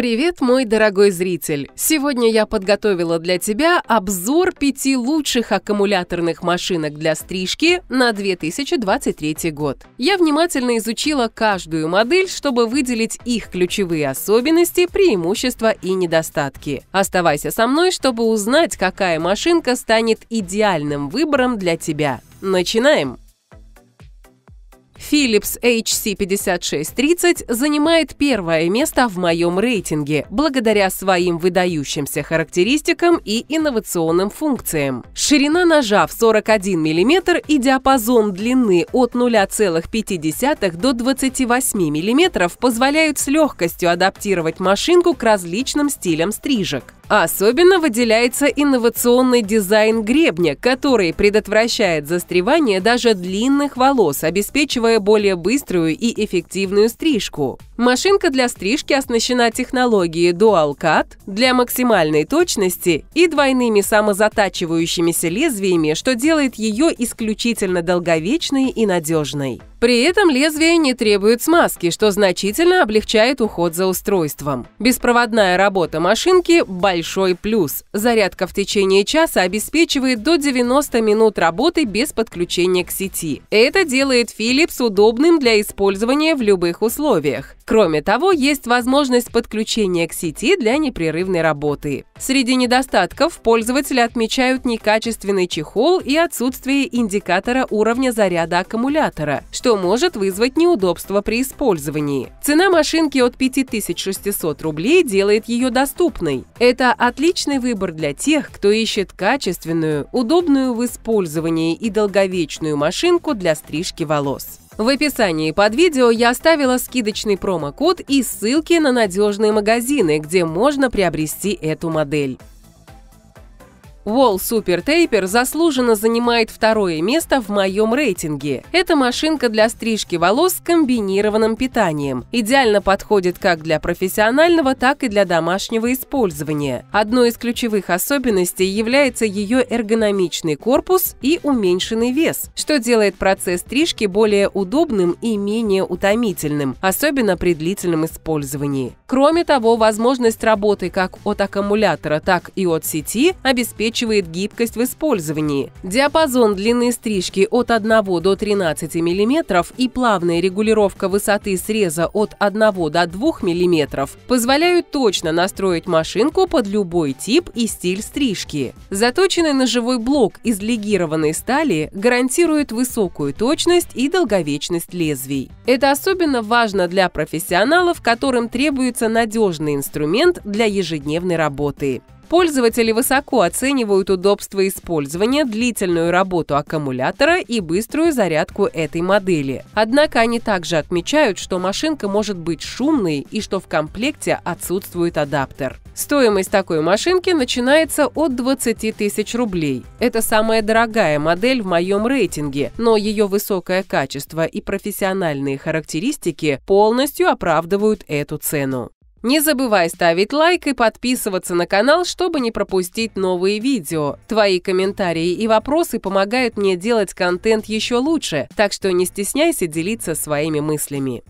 Привет, мой дорогой зритель! Сегодня я подготовила для тебя обзор пяти лучших аккумуляторных машинок для стрижки на 2023 год. Я внимательно изучила каждую модель, чтобы выделить их ключевые особенности, преимущества и недостатки. Оставайся со мной, чтобы узнать, какая машинка станет идеальным выбором для тебя. Начинаем! Philips HC5630 занимает первое место в моем рейтинге благодаря своим выдающимся характеристикам и инновационным функциям. Ширина ножа в 41 мм и диапазон длины от 0,5 до 28 мм позволяют с легкостью адаптировать машинку к различным стилям стрижек. А особенно выделяется инновационный дизайн гребня, который предотвращает застревание даже длинных волос, обеспечивая оказывая более быструю и эффективную стрижку. Машинка для стрижки оснащена технологией Dual Cut для максимальной точности и двойными самозатачивающимися лезвиями, что делает ее исключительно долговечной и надежной. При этом лезвие не требует смазки, что значительно облегчает уход за устройством. Беспроводная работа машинки – большой плюс. Зарядка в течение часа обеспечивает до 90 минут работы без подключения к сети. Это делает Philips удобным для использования в любых условиях. Кроме того, есть возможность подключения к сети для непрерывной работы. Среди недостатков пользователи отмечают некачественный чехол и отсутствие индикатора уровня заряда аккумулятора, что что может вызвать неудобства при использовании. Цена машинки от 5600 рублей делает ее доступной. Это отличный выбор для тех, кто ищет качественную, удобную в использовании и долговечную машинку для стрижки волос. В описании под видео я оставила скидочный промокод и ссылки на надежные магазины, где можно приобрести эту модель. Wall Super Taper заслуженно занимает второе место в моем рейтинге. Это машинка для стрижки волос с комбинированным питанием. Идеально подходит как для профессионального, так и для домашнего использования. Одной из ключевых особенностей является ее эргономичный корпус и уменьшенный вес, что делает процесс стрижки более удобным и менее утомительным, особенно при длительном использовании. Кроме того, возможность работы как от аккумулятора, так и от сети обеспечивает обеспечивает гибкость в использовании. Диапазон длины стрижки от 1 до 13 мм и плавная регулировка высоты среза от 1 до 2 мм позволяют точно настроить машинку под любой тип и стиль стрижки. Заточенный ножевой блок из легированной стали гарантирует высокую точность и долговечность лезвий. Это особенно важно для профессионалов, которым требуется надежный инструмент для ежедневной работы. Пользователи высоко оценивают удобство использования, длительную работу аккумулятора и быструю зарядку этой модели. Однако они также отмечают, что машинка может быть шумной и что в комплекте отсутствует адаптер. Стоимость такой машинки начинается от 20 тысяч рублей. Это самая дорогая модель в моем рейтинге, но ее высокое качество и профессиональные характеристики полностью оправдывают эту цену. Не забывай ставить лайк и подписываться на канал, чтобы не пропустить новые видео. Твои комментарии и вопросы помогают мне делать контент еще лучше, так что не стесняйся делиться своими мыслями.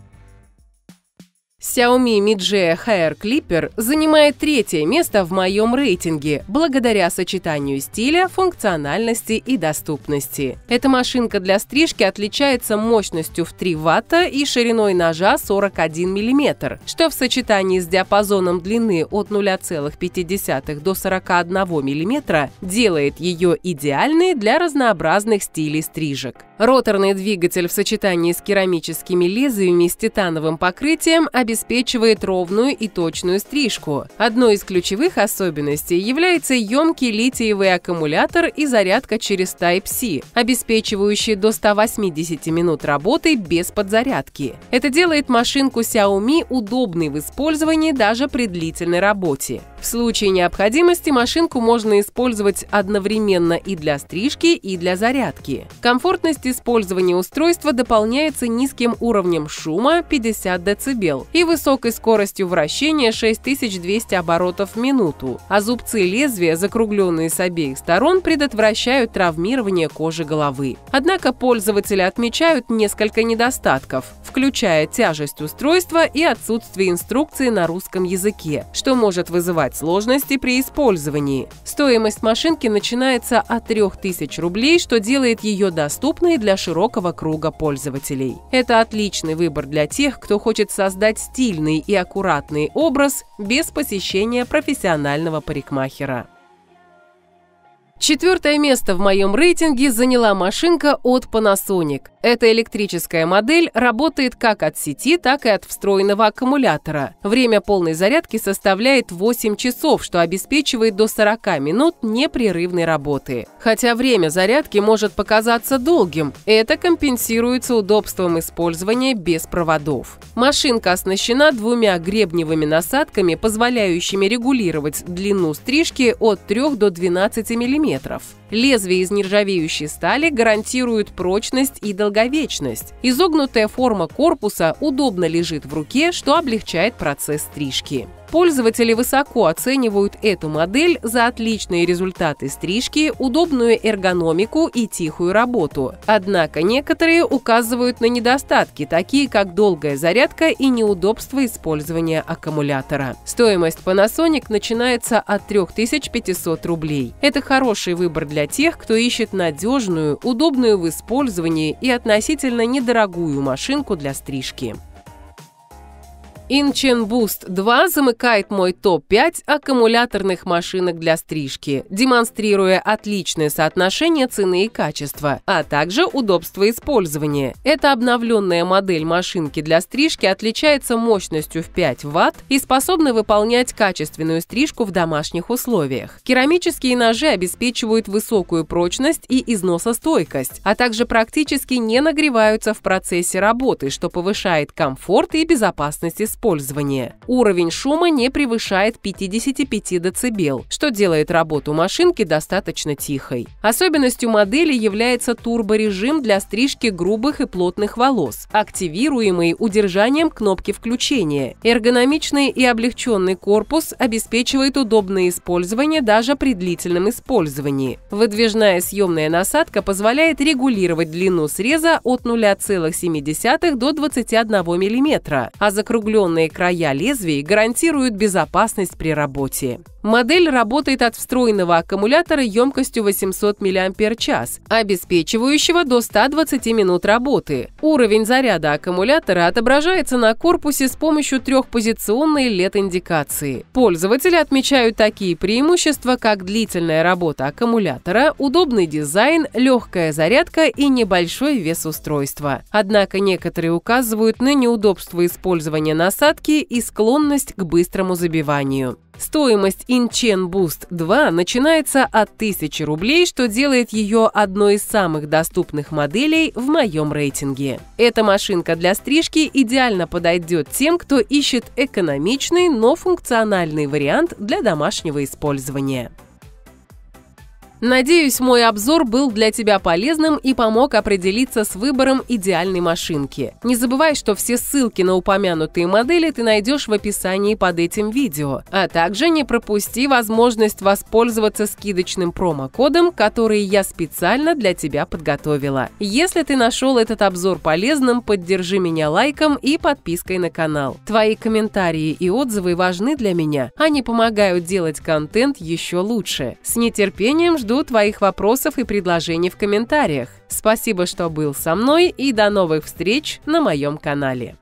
Xiaomi Mi G Hair Clipper занимает третье место в моем рейтинге благодаря сочетанию стиля, функциональности и доступности. Эта машинка для стрижки отличается мощностью в 3 ватта и шириной ножа 41 мм, что в сочетании с диапазоном длины от 0,5 до 41 мм делает ее идеальной для разнообразных стилей стрижек. Роторный двигатель в сочетании с керамическими лезвиями с титановым покрытием обеспечивает ровную и точную стрижку. Одной из ключевых особенностей является емкий литиевый аккумулятор и зарядка через Type-C, обеспечивающий до 180 минут работы без подзарядки. Это делает машинку Xiaomi удобной в использовании даже при длительной работе. В случае необходимости машинку можно использовать одновременно и для стрижки, и для зарядки. Комфортность использования устройства дополняется низким уровнем шума 50 дБ и высокой скоростью вращения 6200 оборотов в минуту, а зубцы лезвия, закругленные с обеих сторон, предотвращают травмирование кожи головы. Однако пользователи отмечают несколько недостатков, включая тяжесть устройства и отсутствие инструкции на русском языке, что может вызывать минимизировать сложности при использовании. Стоимость машинки начинается от 3000 рублей, что делает ее доступной для широкого круга пользователей. Это отличный выбор для тех, кто хочет создать стильный и аккуратный образ без посещения профессионального парикмахера. Четвертое место в моем рейтинге заняла машинка от Panasonic. Эта электрическая модель работает как от сети, так и от встроенного аккумулятора. Время полной зарядки составляет 8 часов, что обеспечивает до 40 минут непрерывной работы. Хотя время зарядки может показаться долгим, это компенсируется удобством использования без проводов. Машинка оснащена двумя гребневыми насадками, позволяющими регулировать длину стрижки от 3 до 12 мм метров – Лезвие из нержавеющей стали гарантирует прочность и долговечность. Изогнутая форма корпуса удобно лежит в руке, что облегчает процесс стрижки. Пользователи высоко оценивают эту модель за отличные результаты стрижки, удобную эргономику и тихую работу. Однако некоторые указывают на недостатки, такие как долгая зарядка и неудобство использования аккумулятора. Стоимость Panasonic начинается от 3500 рублей. Это хороший выбор для для тех, кто ищет надежную, удобную в использовании и относительно недорогую машинку для стрижки. Inchen Boost 2 замыкает мой топ-5 аккумуляторных машинок для стрижки, демонстрируя отличное соотношение цены и качества, а также удобство использования. Эта обновленная модель машинки для стрижки отличается мощностью в 5 Вт и способна выполнять качественную стрижку в домашних условиях. Керамические ножи обеспечивают высокую прочность и износостойкость, а также практически не нагреваются в процессе работы, что повышает комфорт и безопасность использования использования. Уровень шума не превышает 55 дБ, что делает работу машинки достаточно тихой. Особенностью модели является турборежим для стрижки грубых и плотных волос, активируемый удержанием кнопки включения. Эргономичный и облегченный корпус обеспечивает удобное использование даже при длительном использовании. Выдвижная съемная насадка позволяет регулировать длину среза от 0,7 до 21 мм, а закругленный обделанные края лезвий гарантируют безопасность при работе. Модель работает от встроенного аккумулятора емкостью 800 мАч, обеспечивающего до 120 минут работы. Уровень заряда аккумулятора отображается на корпусе с помощью трехпозиционной LED-индикации. Пользователи отмечают такие преимущества, как длительная работа аккумулятора, удобный дизайн, легкая зарядка и небольшой вес устройства. Однако некоторые указывают на неудобство использования насадки и склонность к быстрому забиванию. Стоимость Inchen Boost 2 начинается от 1000 рублей, что делает ее одной из самых доступных моделей в моем рейтинге. Эта машинка для стрижки идеально подойдет тем, кто ищет экономичный, но функциональный вариант для домашнего использования. Надеюсь, мой обзор был для тебя полезным и помог определиться с выбором идеальной машинки. Не забывай, что все ссылки на упомянутые модели ты найдешь в описании под этим видео. А также не пропусти возможность воспользоваться скидочным промокодом, который я специально для тебя подготовила. Если ты нашел этот обзор полезным, поддержи меня лайком и подпиской на канал. Твои комментарии и отзывы важны для меня. Они помогают делать контент еще лучше. С нетерпением жду жду твоих вопросов и предложений в комментариях. Спасибо, что был со мной и до новых встреч на моем канале.